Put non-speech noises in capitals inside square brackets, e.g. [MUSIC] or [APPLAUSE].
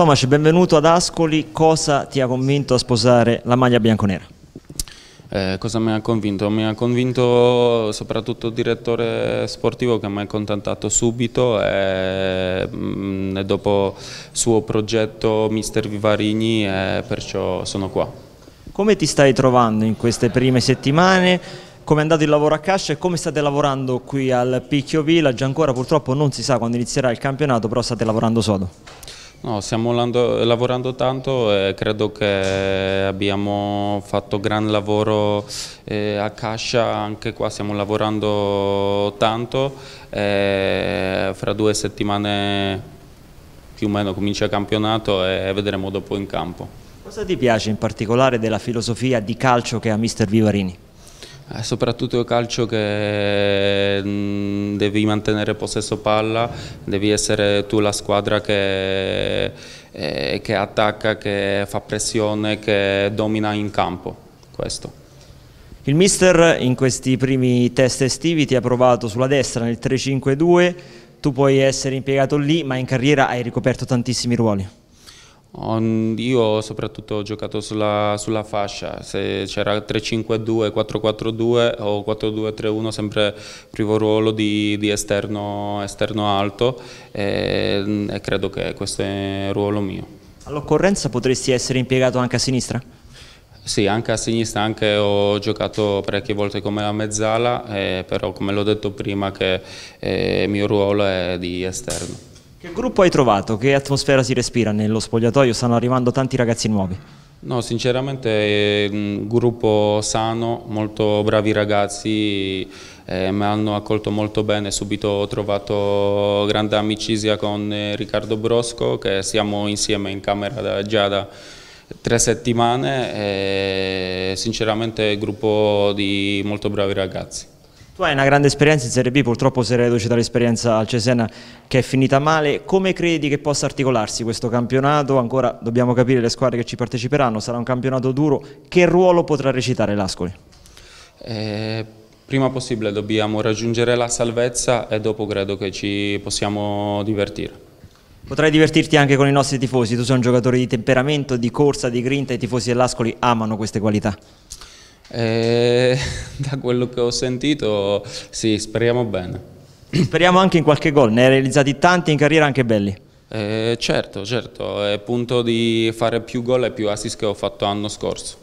Tomas, benvenuto ad Ascoli, cosa ti ha convinto a sposare la maglia bianconera? Eh, cosa mi ha convinto? Mi ha convinto soprattutto il direttore sportivo che mi ha contattato subito e, mh, mm, e dopo il suo progetto Mister Vivarini e perciò sono qua. Come ti stai trovando in queste prime settimane? Come è andato il lavoro a Cascia e come state lavorando qui al Picchio Village? Ancora purtroppo non si sa quando inizierà il campionato però state lavorando sodo. No, stiamo lavorando tanto e credo che abbiamo fatto gran lavoro eh, a Cascia, anche qua stiamo lavorando tanto, fra due settimane più o meno comincia il campionato e vedremo dopo in campo. Cosa ti piace in particolare della filosofia di calcio che ha mister Vivarini? È eh, soprattutto il calcio che mm, devi mantenere possesso palla, devi essere tu la squadra che, eh, che attacca, che fa pressione, che domina in campo. Questo. Il mister in questi primi test estivi ti ha provato sulla destra nel 3-5-2, tu puoi essere impiegato lì ma in carriera hai ricoperto tantissimi ruoli. Io soprattutto ho giocato sulla, sulla fascia, se c'era 3-5-2, 4-4-2 o 4-2-3-1 sempre privo ruolo di, di esterno, esterno, alto e, e credo che questo è il ruolo mio. All'occorrenza potresti essere impiegato anche a sinistra? Sì, anche a sinistra, anche ho giocato parecchie volte come la mezzala, eh, però come l'ho detto prima che eh, il mio ruolo è di esterno. Che gruppo hai trovato? Che atmosfera si respira nello spogliatoio? Stanno arrivando tanti ragazzi nuovi. No, sinceramente è eh, un gruppo sano, molto bravi ragazzi, eh, mi hanno accolto molto bene, subito ho trovato grande amicizia con eh, Riccardo Brosco che siamo insieme in camera da, già da tre settimane e eh, sinceramente è un gruppo di molto bravi ragazzi. Tu hai una grande esperienza in Serie B, purtroppo sei reduce dall'esperienza al Cesena che è finita male. Come credi che possa articolarsi questo campionato? Ancora dobbiamo capire le squadre che ci parteciperanno, sarà un campionato duro. Che ruolo potrà recitare l'Ascoli? Eh, prima possibile dobbiamo raggiungere la salvezza e dopo credo che ci possiamo divertire. Potrai divertirti anche con i nostri tifosi, tu sei un giocatore di temperamento, di corsa, di grinta, i tifosi dell'Ascoli amano queste qualità. E eh, [LAUGHS] da quello che ho sentito, sì, speriamo bene. Speriamo anche in qualche gol, ne hai realizzati tanti in carriera anche belli. Eh, certo, certo, è punto di fare più gol e più assist che ho fatto l'anno scorso.